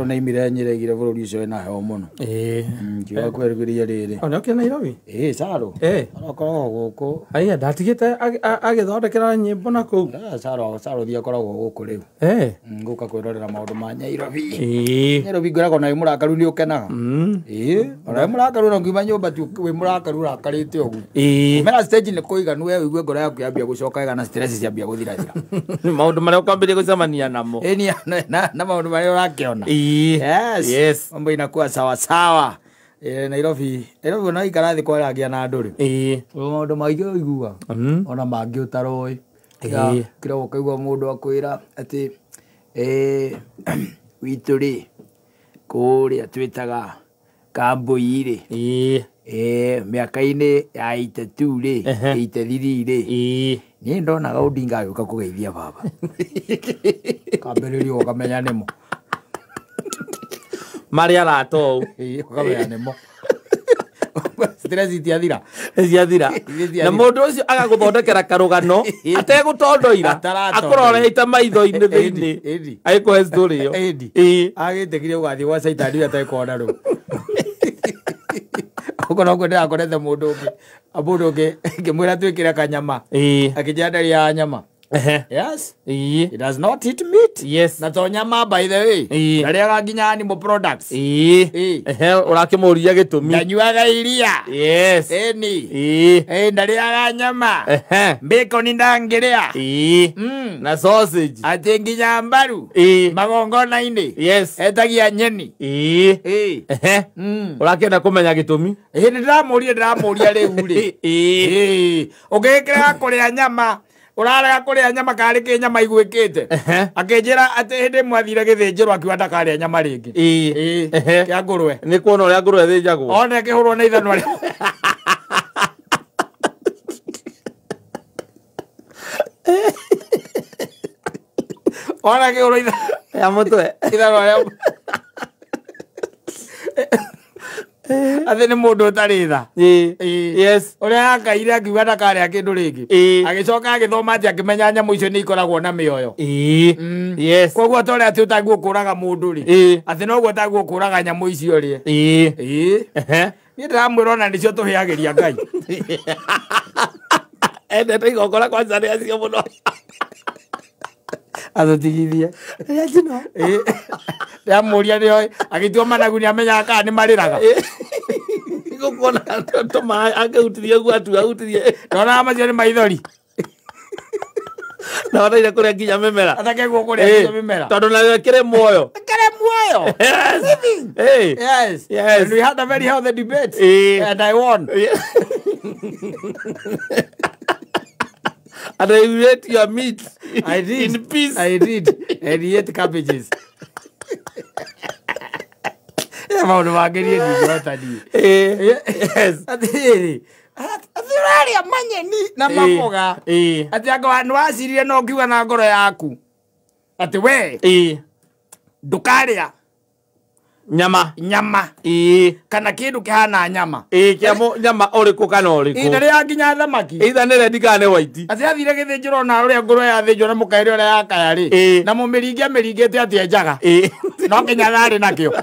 toro nä imire nyeregire bå rå ri å cio wena heho må mm, mm, mm. no ngiuga kwerugä ria rä rä ona å kä nairobi ä caro arakoragwo gå kå aia ndatigä te agä thondekera nyä mbo na kå u caro thi akoragwo gå kå rä u gå ka kwä rorera maå ndå ma nyairobi nyairobi ngoragwo naä må rakaru nä å ona må na ngiuma nyå mba ti wä må rakaru rakarä te å guo mena nä we igue ngoro yaku yambia gå ega na ciambia gå thirathira maå ndå marä a å kwambä ria gå cemania na maå ndå marä a Nairobi. Yes. Yes. Mambo inakuwa sawa sawa. Eh, Nairobi Nairobi mm-hmm. ona ikara thä na ndå rä maå ndå maingä ona mangä å taroä kä kaigua må ndå akwä ra atä witå rä kå rä a twä taga kambåi rä mä aka-inä ya itetu rä itethiri niä ndonaga å ndingagä ka kå geithia baba kambä rä rio marä arata å u må ndå å cio agagå thondekera karå gano ategå tondoira akå maitho-inä thä-inä agä he storä yo agä tä kire å gathiä gwa caitani ategä kona rä u okorwo ndä rakorete må ndå å ngä må ndå å ngä ngä mwä ra twä kä re kanyama akä njä ra ndarä ya nyama uh -huh. yes Iyi. it does not eat meat yes na to nyama by the way nginya animal products ehe urakimuria gitumi ndanyuaga iria yes eni eh ndariaga nyama bacon ndangiria mm. na sausage ati nginya mbaru magongona-inĩ yes etagia nyeni ehe mm. ũrakĩenda kũmenya gĩtũmi ĩ nĩ ndĩramũria nyama urarega kuria nyama kari ki nyama igwikite akinjira ati hindi mwathire githinjirwo akiuga ndakarĩa nyama ringi kia ngurwe ni kuona uria ngurwe thinjagwo one kihurwo na ithanwa ri ona kihurwo ithanwa ya mutwe ithanwa ria athi nä må ndå å tarä tha å rä a yakaire akiuga ndakarä a kä ndå rä ngä agä coka agä thoma akä menya nyamå icio nä ikoragwo na mä oyo mm. koguo ta å rä a atä å taguo kå raga må ndå rä noguo taguo kå raga nyamå icio rä niä ndäramwä ona nä cio ria ngai endete igongora kwanza rä acio må no atåtigithie ndäramå ria nä agä tua managu nä amenyaga kana nä marä raga kuona atoto ma akautirie atu autirie nona macio nä maithori na ona ire kuria nginya mimera atake guo kuria nginya mimera tondu na kire muoyo kire muoyo yes hey yes yes and we had a very healthy debate hey. and i won and i ate your meat I did. in peace i did and he ate cabbages maundu mangä niä ndingähotaniä eh. atiraria manyeni na eh. maboga eh. ati anga nä no ngiuga na ngoro yaku ati we ndåkarä nyama nyama ii kana kindu kihana nyama ii kia nyama uriku kana uriku ida ria nginya thamaki ida nire ndikane waiti ati athire githinjiro na uria ngoro ya thinjiro na mukaire uria yakaya ri na mumiringia mirigite ati enjaga no nginya thari nakio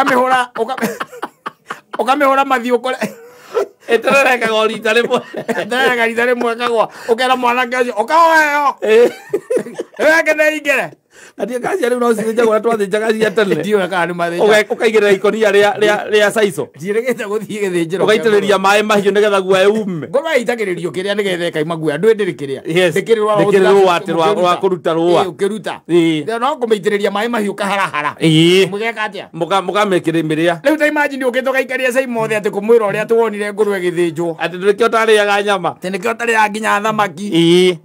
ukamihura ukamihura mathiå kå ätärerekaga rita rä mwe rita rä mwe kagwa å kera mwanake å cio å kahoeo weke nä ingä re natia kaci arä u no cithĩnjagwo na twathĩnjaga cia teneũkaigä ikonia rä caico cirä te gå thiä gä thä ria maä mahiå nä getha guoya ume ngå itagä rä rio kä rä a nä getha ĩkaima guoya ndwä ndä rä kä rä a kä rä rwatä rwa kå ruta rå å kä no kå mä itä rä ria maä mahiå kaharahara må geka atä a må gamä kä rä mä rä a rä u taimanjini å kä tå gaikaria caimothe kä å aga nyama tä nä å nginya thamaki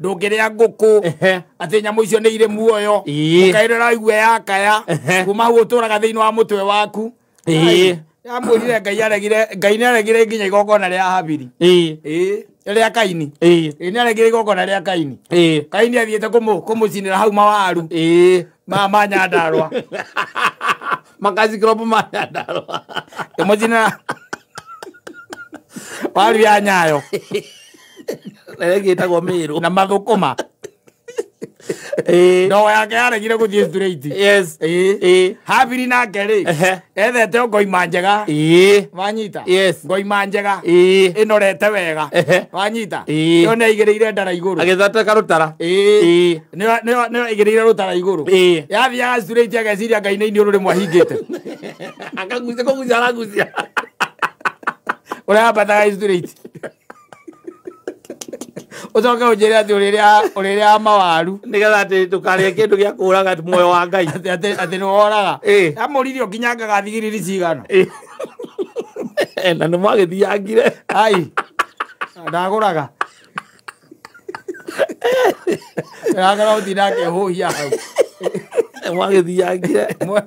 ndå ngä kå atä nyamå icio nä irä muoyo å kaä rora yakaya kuma hau å tå raga thä inä wa må twe waku amwä rire ngai aregire ngai nä aregire nginya igongona rä a habiri rä a kaini nä aregire igongona rä a kaini kaini athiä te kå må cinä ra hau mawaru ma manyandarwa makazikiropo manyandarwa ä må cinä ra waru ya nyayo ĩtagwo mĩrũ na mathũkũma Eh. ndogo yake yaregire gå thiä straight eh. eh. habiri nake rä ethete ngoima njega wanyita ngoima njega ä norete wega wanyita nä yo nä aigä rä ire ndara igå rå agä thateka rå tara nä yo aigä rä ire rå tara igå rå yathiaga straight ageciria ngai nä ini å rå rä mwahingä te akagucia kå gucia aragucia å rä a ambataga ucoke unjire ati a mawaru nĩgetha atĩ ndũkarĩe kĩndũ gĩa kũraga muoyo wa ngai atĩ nĩworaga amũririo nginya ngagathigiriri cigana na nĩ mwagĩthiangire ai ndagũraga ndagara gũtinda akĩhũhia hau Eh, wagithiangira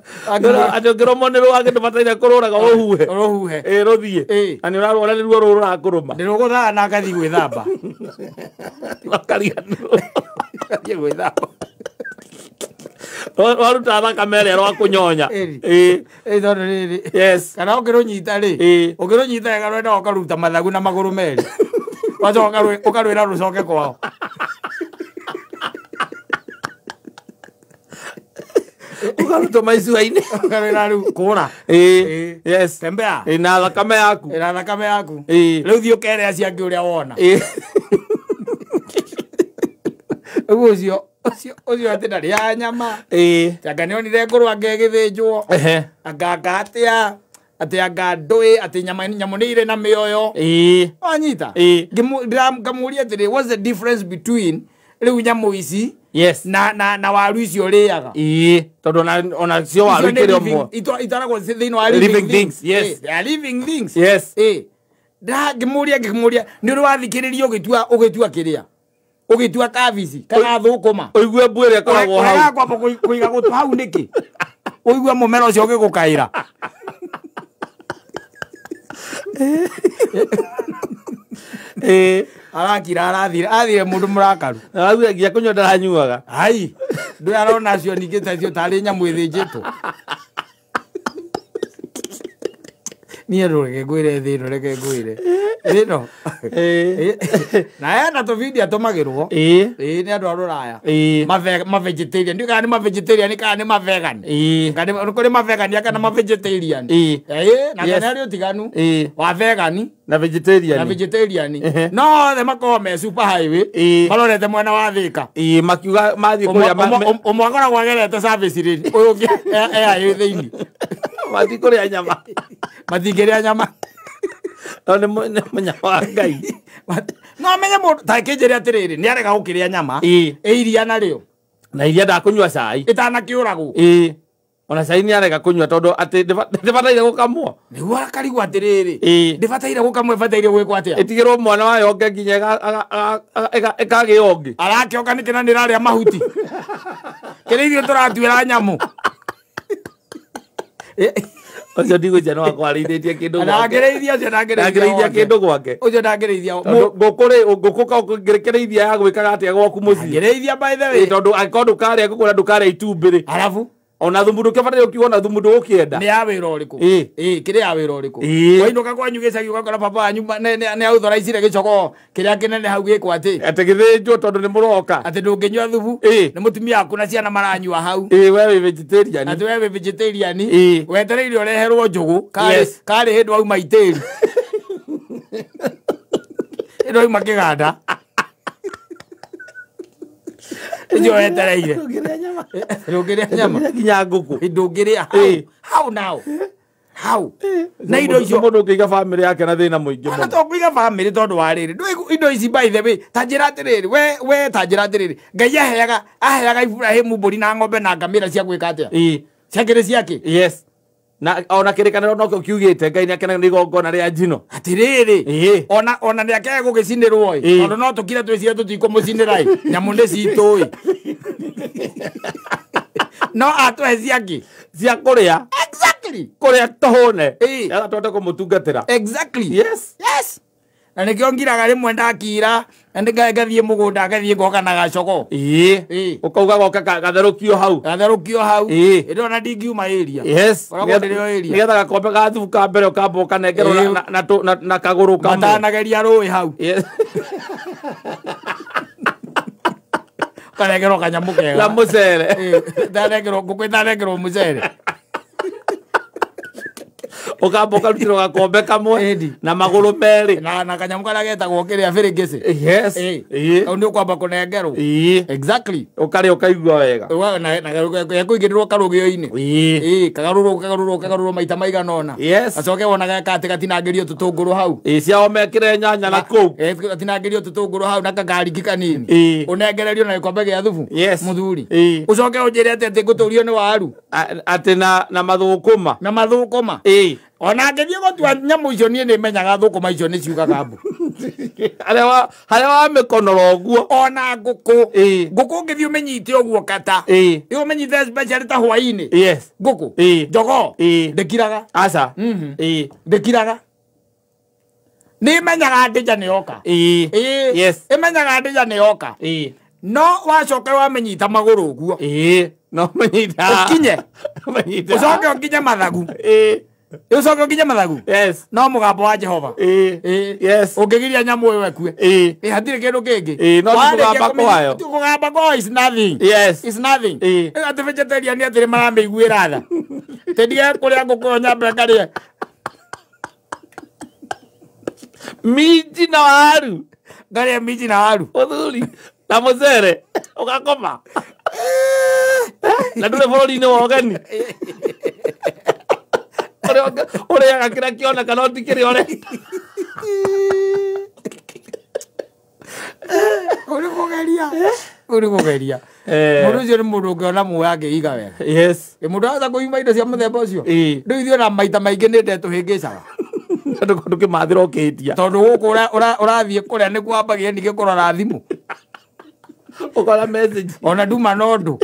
andångä romo nä rwagä ndå bataire kå rå raga å ah, huhe rå huhe ä eh, rå thiä na nä å rarå nä ruo rå rå rakå rå ma ndä rå gå thaga na ngathi gwä thamba kariganä thiä gwä thamba waruta thakame rwa kå nyonya tondå rä rä kana å kä rå nyita rä å kä rå nyita ega rwenda å karuta mathagu na magå rå merä wacoka å karwä ra rå coke kwao ugaruto maiciwa-inä ugarä rä u kå ra tembea na thakame yaku na thakame yaku rä u thiä å kerä a ciangä å rä a wona rä u å cio ucio atä ndarä a nyama anga nä onire ngå rw angegä thä njwo anganga atä a atä anga ndå atä nyamå nä irä na mä oyo wanyita ngamå ria atä rä rä nyamå ici yes. na, na, na waru icio rä aga tondå ona, ona cio waru ikä rä omwo thä inä wa living things yes. living things yes. må ria ngä må ria nä å rä wathikä rä ria å gä tua kä rä a å gä tua kabici kana thå kå ma å igue mbu ä rä a koragwo haugakwamba kå iga gå tå hau nä kä å igue må mera å cio å gä gå kaä ra Eh, arakira arathire athire må rakaru arathire kå nyua ndaranyuaga ai ndu arona cio ningi tacio tari nyamu ithinjitwo niä ndå reke ngwä re thä no reke ngwä re no na ena tå bindi atå magä rwo nä andå a rå raya mavegetarian ndiå kana nä mavegetarian kana nä mavegan kå rä mavegania kana mavegetarian na kana rä å tiganu wa vegani na vegetarian na vegetarian no the makoragwo super highway marorete mwena wa thika ii makiuga mathiä kå rä a umwe service rä å yå ngä ea ä thä ini nyama matingä rä nyama no nä mũnyama wa ngai no amenye må ndå tangä njä rä atä rä rä nä arega gå kä rä a nyama ä iria narä o na iria ndakå nyua cai ä tanakä å ragwo ä ona cai nä arega kå nyua tondå atä ndä bataire gå kamwo nä guo akarigwo atä rä rä ndä bataire gå kamwo bataire gwä kwo ä tigä rwo mwana wayo onge nginya ä kagä ongä arakä onga nä kä na nä rarä a mahuti kä rä irio tå ratuä ra nyamå ucio ndigwicia no akwarithĩtie kĩndũ ndangĩrĩithia ũcio ndangĩrĩithia kĩndũ gwake ũcio ndangĩrĩithia ngũkũrĩ ngũkũ ngĩkĩrĩithia ya gwĩkaga atĩa gwaku mũciĩ ngĩrĩithia by the way tondũ angĩkorwo ndũkarĩa ngũkũ na ndũkarĩa arabu ona thumu thumundu kia batare ukiona thumundu ukienda ni ya wira uriku eh eh kire ya wira uriku wainuka kwanyu gicagi ugakora papa wanyu ni authorizire gicoko kiria kinene hau giku ati ati githinjwo tondu ni muroka ati ndunginyua thubu ni mutumia waku na ciana maranyua hau eh we wi vegetarian ati we wi vegetarian wetereire ureherwo njugu kari kari hindu wauma itĩri ĩno yuma kĩganda njo wetereire ndungärä a nyama nginya ngå kå hau nao hau na indo icio må ndå ngä iga bamä rä yake na thä na må ingä to kå iga bamä rä tondå wa rä rä ndå indo ici baithe bä tanjä ra atä rä rä we we tanjä ra atä rä rä ngai aheaga aheaga iburahimu mbå ri na ng'ombe na ngamä ra cia gwä ka atä a ciakä rä ciake yes na ona kirikaniro nokio kiugite ngai akena niakenaga igongona ria njino atiriri ona ona niakega gugicinirwo i tondu no tukire twicire tutikumucinira i nyamu ni citu i no atwehe ciangä cia kå rä a kå rä a tå hå ne twende kå må tungatä ra na nä kä o ngiraga rä mwe ndakira na ndä ngathiä må gå nda ngathiä ngoka na gacogo ä å kauga goka gatherå kio hau gatherå kio hau ä ndä ona ndingiuma ä ria nä getha gakombe gathubu ka mbere å kamba å kanengerwo na kagå rå kamwe rå ä hau kanengerwo kanyamå kega må cere ndanengerwo ngå kwä ndanengerwo må cere ukamboka rutire gakombe kamwe na magulu meri na na kanyamu karia getagwo kiria biringisi yes au ni ukwamba kunengerwo exactly ukaria ukaigua wega wa na na ya ekuigĩrĩrwo karũgĩo-inĩ kagarũrwo kagarũrwo kagarũrwo maita maiga nona yes maigana ona gacoke wonaga gatĩ ngirio tutunguru hau ciao mekĩre nyanya na ku kũu eh, ngirio tutunguru hau na kagari kagariki kanini ũnengererio na ikombe ya thufu yes muthuri mũthuri ũcoke ujire ati ati guturio ni waru atĩ na mathũkũma na mathũkũma ona ngä thiä gå tua nyamå icio niä nä menyaga thå kå ma icio nä ciugaga mbu harä wa mä konora å guo ona ngå kå ngå kå ngä thiä å menyite å guo kata ä å menyite ta hwainä ngå kå njogoo ndä kiraga aca mhm. ndä kiraga nä menyaga ndä nja nä yoka ä menyaga ndä nja nä yoka no wacoke wamenyita magå rå å guo å kinye å coke å kinye mathagu ucoke nginya mathagu yes no mugambo wa jehova eh yes ungigiria nyamu iyo ekue eh eh hatire kindu kingi eh no mugamba kwayo mugamba kwayo is nothing yes is nothing eh ati vegetarian ni atire maramiguira tha tendiga kuria ngukuyo nyamba ngarie minji na waru ngaria minji na waru uthuri na mucere ugakoma na ndure bururi-ini wa ũgeni ureaga kä rä a kä onekana å tikä rä ore å rä gå geria å rä må eh. ndå å cio nä må ndå muoya angä iga wega må ndå ahota kå indo cia må themba å cio ndå ithuä na maita maingä nä ndetå hä ngä caga ndå kä mathä ra å kä tia tondå gå kå å rathiä kå rä a nä kuo ambagia ona nduma na å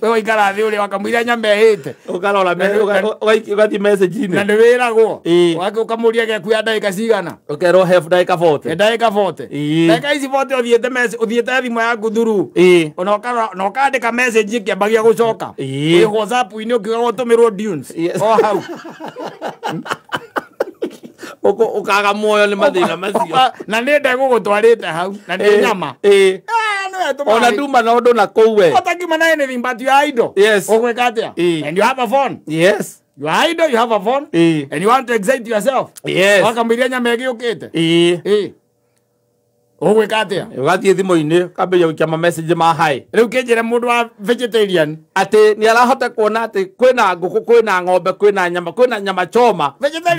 we waikara thä å rä wakamwira nyama ähäte å message na nä wä ragwo å kamå ria gäaku ya ndagä ka cigana å kerwo ndagä ka bote ndagä ka bote ndagä ka ici bote å thiäte å thiäte thimå yaku thuru na å kandä ka message ä kä ambagia gå coka wä hocapu-inä å kiugaga å tå mä rwo ukaga moyo ni mathä na macio na nä nde gå hau na ni eh, nyama eh. ona nduma na å na kå u weotakiuma na anything but you are idle å and you have a phone yes you are idle you have a phone eh. and you want to excite yourself yes wakamwä ria nyama ä gä å kä te ugwika atia ugathie thimo-inĩ kambĩria gũikia mamesĩnji ma hai rĩu kĩnjĩre mũndũ wa vegetarian atĩ nĩ arahota kuona atĩ kwĩna ngũkũ kwĩna ng'ombe kwĩna nyama kwĩna nyama choma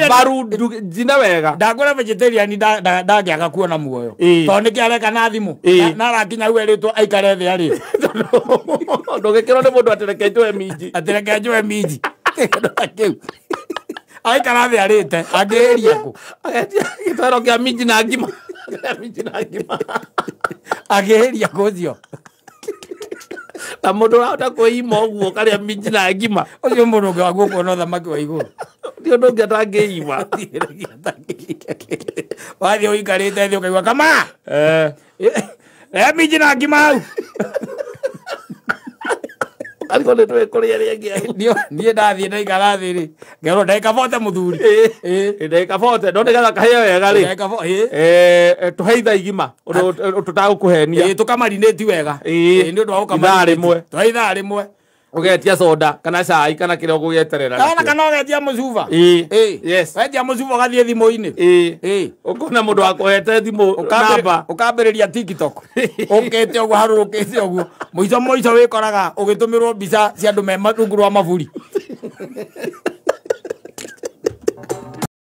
baru jina wega ndangũra vegetarian ndangĩaga kuona muoyo tondũ nĩ kĩareka na thimũ na arakinya rĩu erĩtwo aikare thĩ arĩ ndũgĩkĩrwo nĩ mũndũ atĩreke njoe minji atĩreke njoe minji kĩndũ ta ku aikara thĩ arĩte angĩĩria na ngima agä ria kå cio na må ndå å rahota kwä ima å guo karä a minji na ngima å cio må ndå å ngä waguo kuona thamaki wa igå rå ndio ndå ngä atangä ima wathiä å ikarä te thä å kaigua kama eh. rä minji na ngima au athigo nä twä kå rä a arä angä niä ndathiä ndaikara thä rä ngerwo ndagä kabote må thuri ndagä bote no nä getha kahä a wega rä tå heitha igima tå tagå kå henia tå kamarinä ti wega nä å ndå wa gå kamarä mwe tå heithaa rä mwe ugetia soda kana cai kana kä rä a å gå gä kana kana å getia må cuba wetia må cuba å gathiä thimå-inä å kona må ndå wakåhete thimå å kambä rä ria å kä te å guo harå rå kä te å guo må ico må ico wä koraga å gä tå mä rwo mbica cia andå me rungu rwa maburi